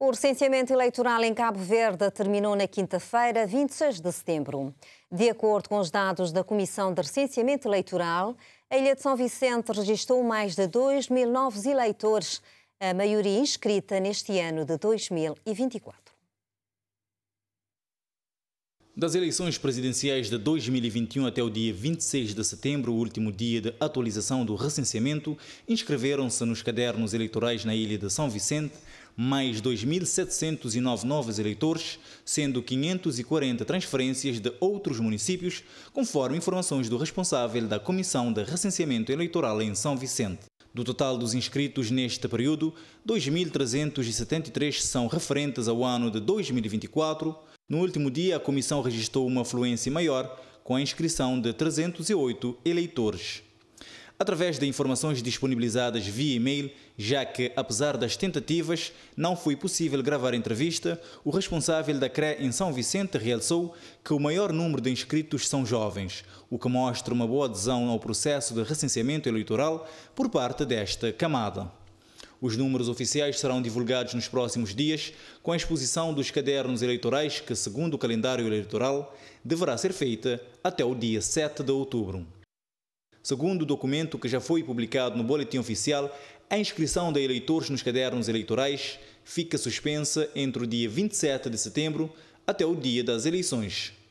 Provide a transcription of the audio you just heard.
O recenseamento eleitoral em Cabo Verde terminou na quinta-feira, 26 de setembro. De acordo com os dados da Comissão de Recenseamento Eleitoral, a Ilha de São Vicente registrou mais de 2 mil novos eleitores, a maioria inscrita neste ano de 2024. Das eleições presidenciais de 2021 até o dia 26 de setembro, o último dia de atualização do recenseamento, inscreveram-se nos cadernos eleitorais na ilha de São Vicente mais 2.709 novos eleitores, sendo 540 transferências de outros municípios, conforme informações do responsável da Comissão de Recenseamento Eleitoral em São Vicente. Do total dos inscritos neste período, 2.373 são referentes ao ano de 2024. No último dia, a Comissão registrou uma afluência maior, com a inscrição de 308 eleitores através de informações disponibilizadas via e-mail, já que, apesar das tentativas, não foi possível gravar a entrevista, o responsável da CRE em São Vicente realçou que o maior número de inscritos são jovens, o que mostra uma boa adesão ao processo de recenseamento eleitoral por parte desta camada. Os números oficiais serão divulgados nos próximos dias, com a exposição dos cadernos eleitorais que, segundo o calendário eleitoral, deverá ser feita até o dia 7 de outubro. Segundo o documento que já foi publicado no Boletim Oficial, a inscrição de eleitores nos cadernos eleitorais fica suspensa entre o dia 27 de setembro até o dia das eleições.